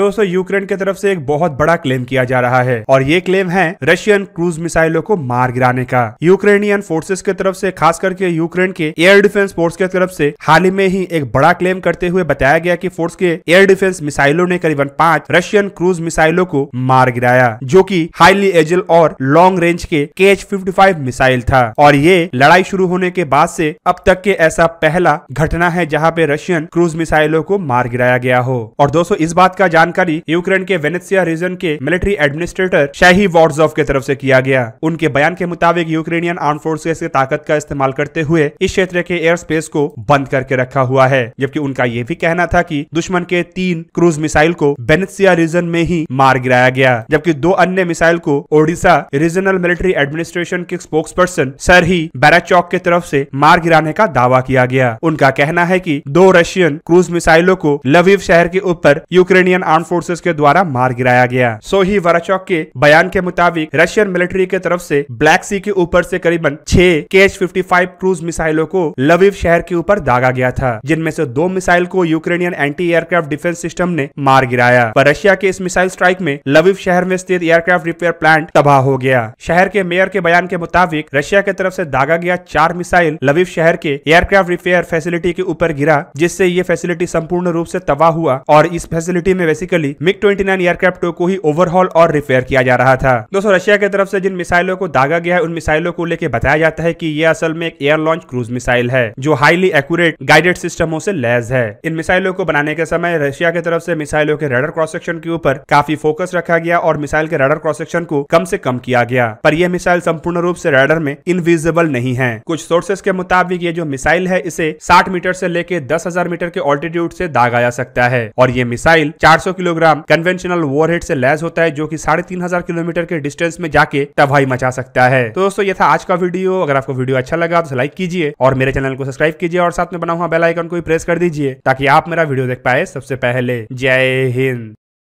दोस्तों यूक्रेन की तरफ से एक बहुत बड़ा क्लेम किया जा रहा है और ये क्लेम है रशियन क्रूज मिसाइलों को मार गिराने का यूक्रेनियन फोर्सेस की तरफ से खास करके यूक्रेन के एयर डिफेंस फोर्स की तरफ से हाल ही में ही एक बड़ा क्लेम करते हुए बताया गया कि फोर्स के एयर डिफेंस मिसाइलों ने करीबन पांच रशियन क्रूज मिसाइलों को मार गिराया जो की हाईली एजल और लॉन्ग रेंज के के एच मिसाइल था और ये लड़ाई शुरू होने के बाद से अब तक के ऐसा पहला घटना है जहाँ पे रशियन क्रूज मिसाइलों को मार गिराया गया हो और दोस्तों इस बात का जान जानकारी यूक्रेन के वेनेसिया रीजन के मिलिट्री एडमिनिस्ट्रेटर शाही वॉर्ड्सऑफ के तरफ से किया गया उनके बयान के मुताबिक यूक्रेनियन आर्म फोर्सेस की ताकत का इस्तेमाल करते हुए इस क्षेत्र के एयर स्पेस को बंद करके रखा हुआ है जबकि उनका ये भी कहना था की दुश्मन के तीन क्रूज मिसाइल को बेनेसिया रीजन में ही मार गिराया गया जबकि दो अन्य मिसाइल को ओडिशा रीजनल मिलिट्री एडमिनिस्ट्रेशन के स्पोक्स पर्सन सर ही बैराचौक के तरफ से मार गिराने का दावा किया गया उनका कहना है कि दो रशियन क्रूज मिसाइलों को लवीव शहर के ऊपर यूक्रेनियन आर्म फोर्सेज के द्वारा मार गिराया गया सो ही वराचौक के बयान के मुताबिक रशियन मिलिट्री के तरफ से ब्लैक सी के ऊपर से करीबन छह के एच फिफ्टी फाइव क्रूज मिसाइलों को लविव शहर के ऊपर दागा गया था जिनमें से दो मिसाइल को Ukrainian anti aircraft defence system ने मार गिराया पर रशिया के इस मिसाइल स्ट्राइक में लविव शहर में स्थित एयरक्राफ्ट रिपेयर प्लांट तबाह हो गया शहर के मेयर के बयान के मुताबिक रशिया के तरफ से दागा गया चार मिसाइल लविव शहर के एयरक्राफ्ट रिपेयर फैसिलिटी के ऊपर गिरा जिससे ये फैसिलिटी संपूर्ण रूप से तबाह हुआ और इस फैसिलिटी में बेसिकली मिग 29 एयरक्राफ्ट को ही ओवरहॉल और रिपेयर किया जा रहा था दोस्तों रशिया की तरफ से जिन मिसाइलों को दागा गया है उन मिसाइलों को लेकर बताया जाता है की ये असल में एक एयर लॉन्च क्रूज मिसाइल है जो हाईली एक्यूरेट गाइडेड सिस्टमों से लैस है इन मिसाइलों को बनाने के समय रशिया की तरफ से मिसाइलों के रडर क्रॉस सेक्शन के ऊपर काफी फोकस रखा गया और मिसाइल के रडर क्रॉस सेक्शन को कम से कम किया गया पर यह मिसाइल संपूर्ण रूप से रडर में इनविजिबल नहीं है कुछ सोर्सेस के मुताबिक ये जो मिसाइल है इसे 60 मीटर से लेके 10,000 मीटर के ऑल्टीट्यूड से दागा जा सकता है और ये मिसाइल 400 किलोग्राम कन्वेंशनल वॉरहेड से लैस होता है जो कि साढ़े तीन हजार किलोमीटर के डिस्टेंस में जाके तबाही मचा सकता है तो दोस्तों ये था आज का वीडियो अगर आपको वीडियो अच्छा लगा तो लाइक कीजिए और मेरे चैनल को सब्सक्राइब कीजिए और साथ में बना हुआ बेलाइकन को भी प्रेस कर दीजिए ताकि आप मेरा वीडियो देख पाए सबसे पहले जय हिंद